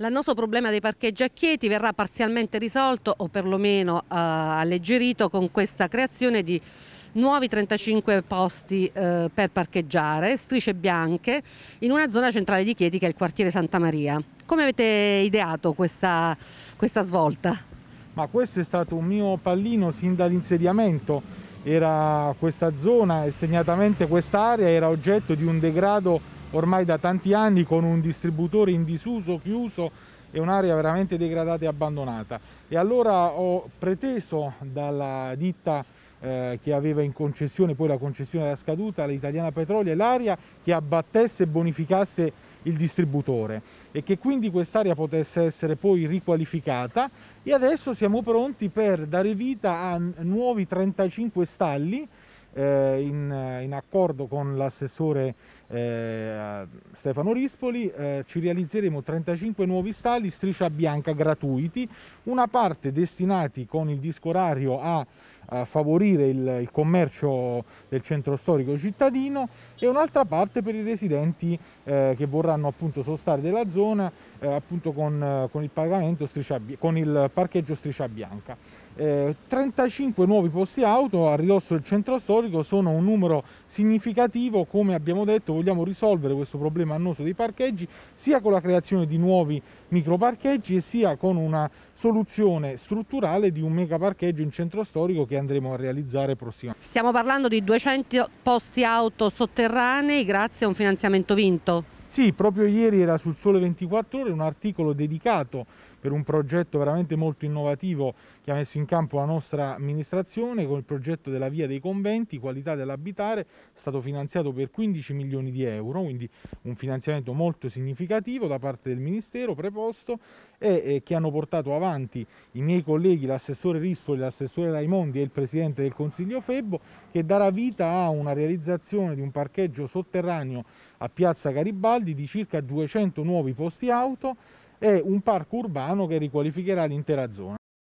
L'annoso problema dei parcheggi a Chieti verrà parzialmente risolto o perlomeno eh, alleggerito con questa creazione di nuovi 35 posti eh, per parcheggiare, strisce bianche, in una zona centrale di Chieti che è il quartiere Santa Maria. Come avete ideato questa, questa svolta? Ma questo è stato un mio pallino sin dall'insediamento era questa zona e segnatamente quest'area era oggetto di un degrado ormai da tanti anni con un distributore in disuso, chiuso e un'area veramente degradata e abbandonata. E allora ho preteso dalla ditta eh, che aveva in concessione, poi la concessione era scaduta, l'Italiana Petrolio e l'aria che abbattesse e bonificasse il distributore e che quindi quest'area potesse essere poi riqualificata e adesso siamo pronti per dare vita a nuovi 35 stalli eh, in, in, accordo con l'assessore eh, Stefano Rispoli eh, ci realizzeremo 35 nuovi stalli striscia bianca gratuiti, una parte destinati con il disco orario a favorire il, il, commercio del centro storico cittadino e un'altra parte per i residenti eh, che vorranno appunto sostare della zona eh, appunto con, eh, con, il con, il parcheggio striscia bianca. 35 eh, nuovi posti auto a ridosso del centro storico sono un numero significativo, come abbiamo detto vogliamo risolvere questo problema annoso dei parcheggi sia con la creazione di nuovi microparcheggi sia con una soluzione strutturale di un mega parcheggio in centro storico che andremo a realizzare prossimamente. Stiamo parlando di 200 posti auto sotterranei grazie a un finanziamento vinto? Sì, proprio ieri era sul Sole 24 Ore un articolo dedicato per un progetto veramente molto innovativo che ha messo in campo la nostra amministrazione con il progetto della Via dei Conventi, qualità dell'abitare, stato finanziato per 15 milioni di euro, quindi un finanziamento molto significativo da parte del Ministero preposto e che hanno portato avanti i miei colleghi, l'assessore Rispoli, l'assessore Raimondi e il Presidente del Consiglio Febbo, che darà vita a una realizzazione di un parcheggio sotterraneo a Piazza Garibaldi saldi di circa 200 nuovi posti auto e un parco urbano che riqualificherà l'intera zona.